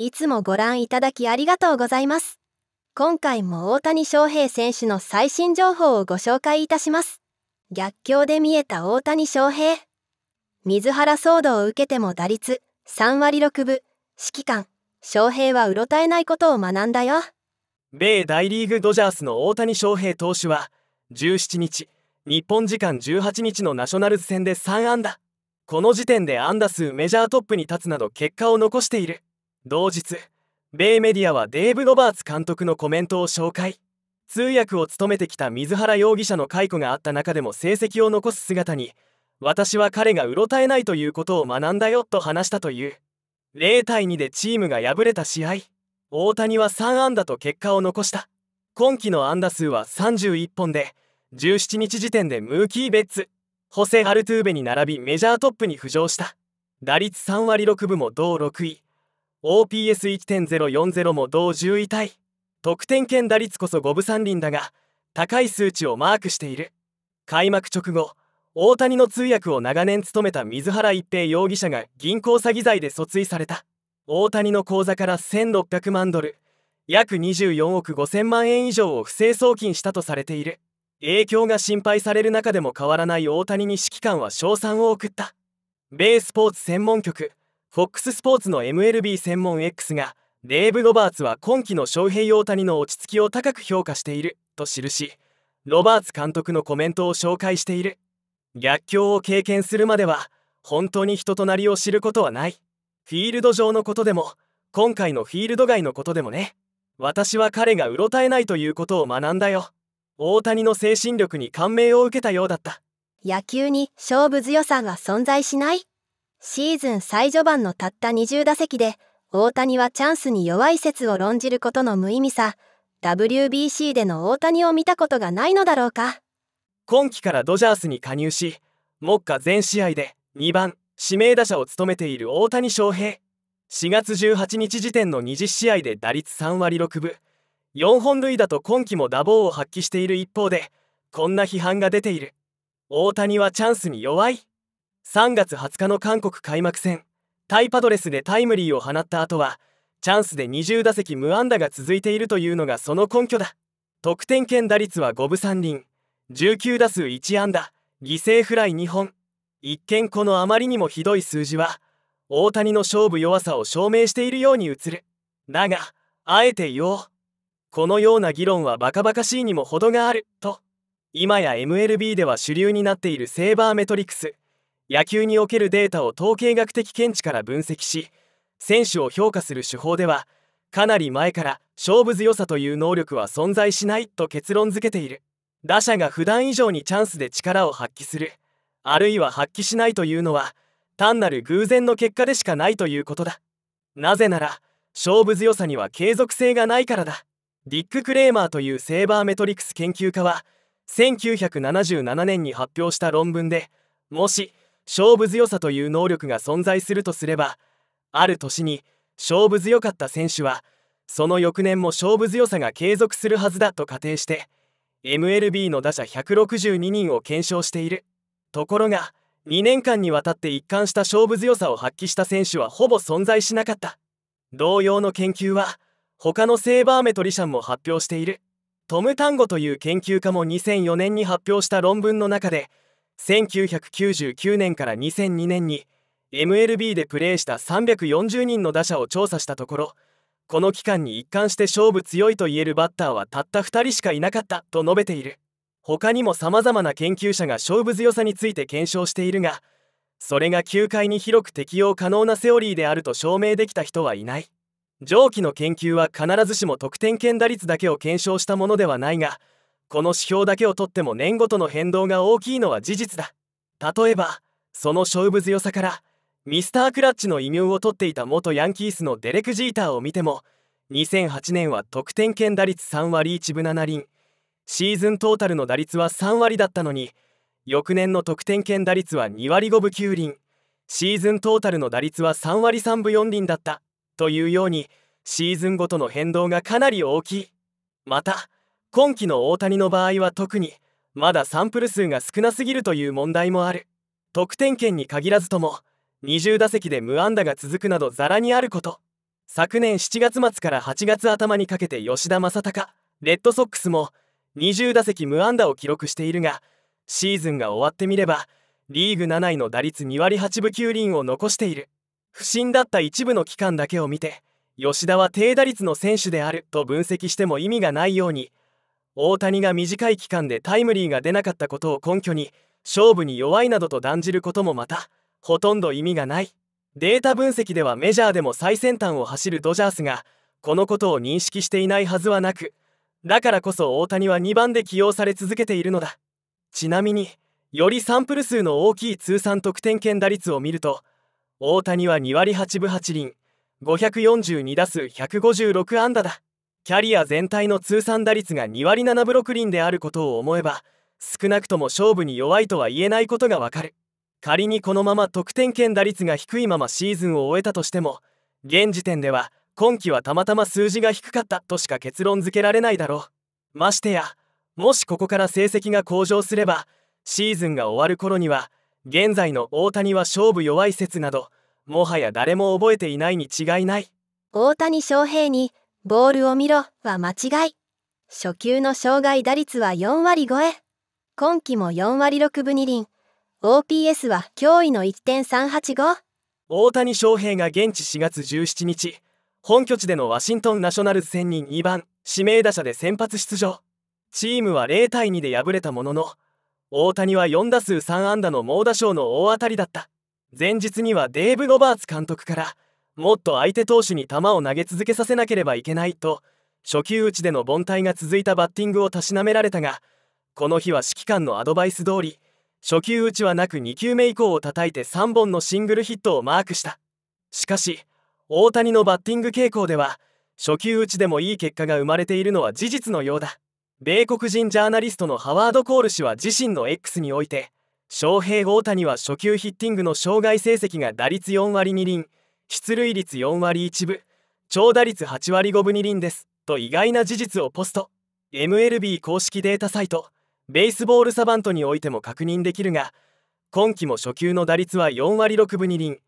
いつもご覧いただきありがとうございます。今回も大谷翔平選手の最新情報をご紹介いたします。逆境で見えた大谷翔平。水原騒動を受けても打率3割6分、指揮官、翔平はうろたえないことを学んだよ。米大リーグドジャースの大谷翔平投手は17日、日本時間18日のナショナルズ戦で3安打。この時点で安打数メジャートップに立つなど結果を残している。同日米メディアはデーブ・ロバーツ監督のコメントを紹介通訳を務めてきた水原容疑者の解雇があった中でも成績を残す姿に私は彼がうろたえないということを学んだよと話したという0対2でチームが敗れた試合大谷は3安打と結果を残した今季の安打数は31本で17日時点でムーキー・ベッツホセ・アルトゥーベに並びメジャートップに浮上した打率3割6分も同6位 OPS1.040 も同10位タイ得点圏打率こそ五分三厘だが高い数値をマークしている開幕直後大谷の通訳を長年務めた水原一平容疑者が銀行詐欺罪で訴追された大谷の口座から1600万ドル約24億5000万円以上を不正送金したとされている影響が心配される中でも変わらない大谷に指揮官は称賛を送った米スポーツ専門局 FOX スポーツの MLB 専門 X がデーブ・ロバーツは今季の翔平大谷の落ち着きを高く評価していると記しロバーツ監督のコメントを紹介している逆境を経験するまでは本当に人となりを知ることはないフィールド上のことでも今回のフィールド外のことでもね私は彼がうろたえないということを学んだよ大谷の精神力に感銘を受けたようだった野球に勝負強さが存在しないシーズン最序盤のたった20打席で大谷はチャンスに弱い説を論じることの無意味さ WBC での大谷を見たことがないのだろうか今季からドジャースに加入し目下全試合で2番指名打者を務めている大谷翔平4月18日時点の20試合で打率3割6分4本塁打と今季も打棒を発揮している一方でこんな批判が出ている大谷はチャンスに弱い3月20日の韓国開幕戦タイパドレスでタイムリーを放った後はチャンスで20打席無安打が続いているというのがその根拠だ得点圏打率は5分3厘19打数1安打犠牲フライ2本一見このあまりにもひどい数字は大谷の勝負弱さを証明しているように映るだがあえて言おうこのような議論はバカバカしいにも程があると今や MLB では主流になっているセーバーメトリクス野球におけるデータを統計学的見地から分析し選手を評価する手法ではかなり前から勝負強さという能力は存在しないと結論付けている打者が普段以上にチャンスで力を発揮するあるいは発揮しないというのは単なる偶然の結果でしかないということだなぜなら勝負強さには継続性がないからだディック・クレーマーというセーバーメトリクス研究家は1977年に発表した論文でもし勝負強さという能力が存在するとすればある年に勝負強かった選手はその翌年も勝負強さが継続するはずだと仮定して MLB の打者162人を検証しているところが2年間にわたって一貫した勝負強さを発揮した選手はほぼ存在しなかった同様の研究は他のセーバーメトリシャンも発表しているトム・タンゴという研究家も2004年に発表した論文の中で1999年から2002年に MLB でプレーした340人の打者を調査したところこの期間に一貫して勝負強いと言えるバッターはたった2人しかいなかったと述べている他にも様々な研究者が勝負強さについて検証しているがそれが球界に広く適用可能なセオリーであると証明できた人はいない上記の研究は必ずしも得点圏打率だけを検証したものではないがこの指標だけをとっても年ごとの変動が大きいのは事実だ例えばその勝負強さからミスター・クラッチの異名を取っていた元ヤンキースのデレク・ジーターを見ても2008年は得点圏打率3割1分7厘シーズントータルの打率は3割だったのに翌年の得点圏打率は2割5分9厘シーズントータルの打率は3割3分4厘だったというようにシーズンごとの変動がかなり大きいまた今季の大谷の場合は特にまだサンプル数が少なすぎるという問題もある得点圏に限らずとも20打席で無安打が続くなどザラにあること昨年7月末から8月頭にかけて吉田正尚レッドソックスも20打席無安打を記録しているがシーズンが終わってみればリーグ7位の打率2割8分9厘を残している不振だった一部の期間だけを見て吉田は低打率の選手であると分析しても意味がないように大谷が短い期間でタイムリーが出なかったことを根拠に勝負に弱いなどと断じることもまたほとんど意味がないデータ分析ではメジャーでも最先端を走るドジャースがこのことを認識していないはずはなくだからこそ大谷は2番で起用され続けているのだちなみによりサンプル数の大きい通算得点圏打率を見ると大谷は2割8分8厘542打数156安打だキャリア全体の通算打率が2割7分6厘であることを思えば少なくとも勝負に弱いとは言えないことがわかる仮にこのまま得点圏打率が低いままシーズンを終えたとしても現時点では今季はたまたま数字が低かったとしか結論付けられないだろうましてやもしここから成績が向上すればシーズンが終わる頃には現在の大谷は勝負弱い説などもはや誰も覚えていないに違いない大谷翔平にボールを見ろは間違い。初級の障害打率は4割超え。今季も4割6分2厘。OPS は驚異の1.385。大谷翔平が現地4月17日、本拠地でのワシントンナショナルズ戦に2番、指名打者で先発出場。チームは0対2で敗れたものの、大谷は4打数3安打の猛打賞の大当たりだった。前日にはデーブ・ロバーツ監督から、もっと相手投手に球を投げ続けさせなければいけないと初球打ちでの凡退が続いたバッティングをたしなめられたがこの日は指揮官のアドバイス通り初球打ちはなく2球目以降を叩いて3本のシングルヒットをマークしたしかし大谷のバッティング傾向では初球打ちでもいい結果が生まれているのは事実のようだ米国人ジャーナリストのハワード・コール氏は自身の X において翔平・大谷は初級ヒッティングの生涯成績が打率4割2厘出塁率4割1分長打率8割5分2厘ですと意外な事実をポスト MLB 公式データサイトベースボールサバントにおいても確認できるが今季も初級の打率は4割6分2厘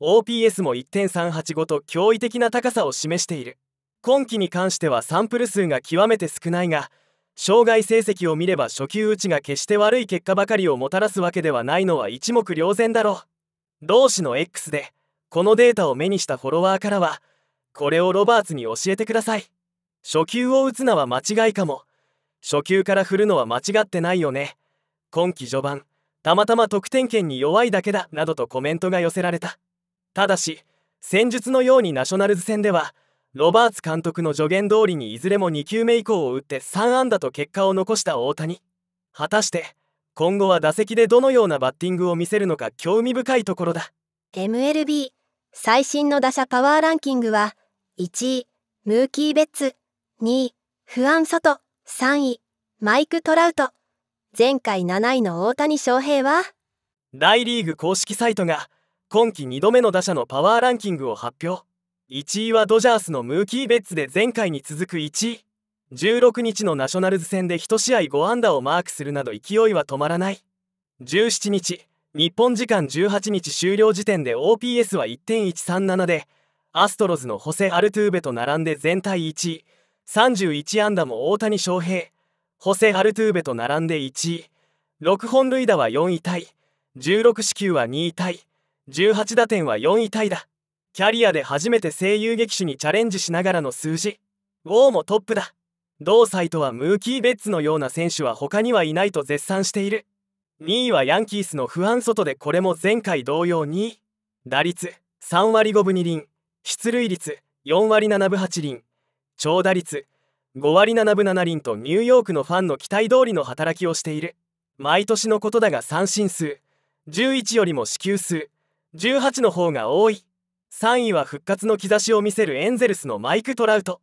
OPS も1.385と驚異的な高さを示している今季に関してはサンプル数が極めて少ないが障害成績を見れば初級打ちが決して悪い結果ばかりをもたらすわけではないのは一目瞭然だろう同志の X でこのデータを目にしたフォロワーからはこれをロバーツに教えてください初球を打つのは間違いかも初球から振るのは間違ってないよね今季序盤たまたま得点圏に弱いだけだなどとコメントが寄せられたただし戦術のようにナショナルズ戦ではロバーツ監督の助言通りにいずれも2球目以降を打って3安打と結果を残した大谷果たして今後は打席でどのようなバッティングを見せるのか興味深いところだ MLB 最新の打者パワーランキングは、1位、ムーキー・ベッツ、2位、フアン・ソト、3位、マイク・トラウト。前回7位の大谷翔平は大リーグ公式サイトが今季2度目の打者のパワーランキングを発表1位はドジャースのムーキー・ベッツで前回に続く1位16日のナショナルズ戦で1試合5安打をマークするなど勢いは止まらない17日日本時間18日終了時点で OPS は1.137でアストロズのホセ・アルトゥーベと並んで全体1位31安打も大谷翔平ホセ・アルトゥーベと並んで1位6本塁打は4位タイ16四球は2位タイ18打点は4位タイだキャリアで初めて声優劇手にチャレンジしながらの数字ウォーもトップだ同サイトはムーキー・ベッツのような選手は他にはいないと絶賛している2位はヤンキースの不安外でこれも前回同様に打率3割5分2厘出塁率4割7分8厘長打率5割7分7厘とニューヨークのファンの期待通りの働きをしている毎年のことだが三振数11よりも支給数18の方が多い3位は復活の兆しを見せるエンゼルスのマイク・トラウト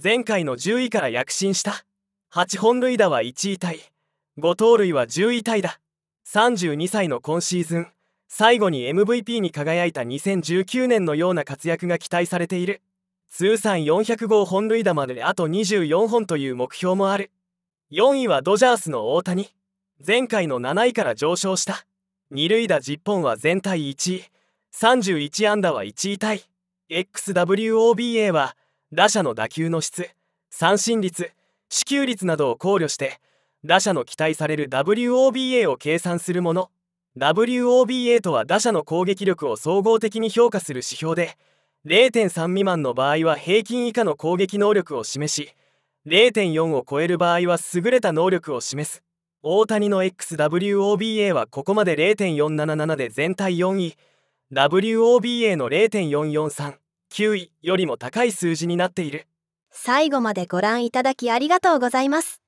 前回の10位から躍進した8本塁打は1位タイ5盗塁は10位タイだ32歳の今シーズン最後に MVP に輝いた2019年のような活躍が期待されている通算400号本塁打まであと24本という目標もある4位はドジャースの大谷前回の7位から上昇した二塁打10本は全体1位31安打は1位タイ XWOBA は打者の打球の質三振率支給率などを考慮して打者の期待される WOBA を計算するもの WOBA とは打者の攻撃力を総合的に評価する指標で0.3未満の場合は平均以下の攻撃能力を示し0.4を超える場合は優れた能力を示す大谷の XWOBA はここまで0.477で全体4位 WOBA の0.4439位よりも高い数字になっている最後までご覧いただきありがとうございます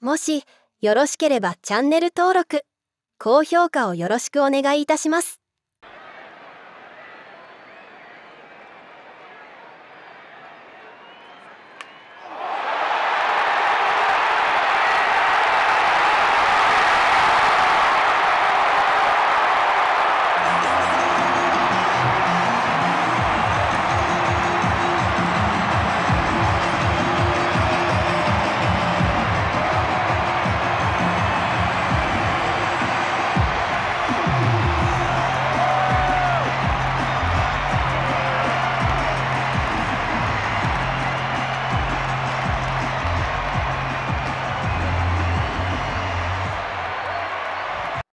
もしよろしければチャンネル登録、高評価をよろしくお願いいたします。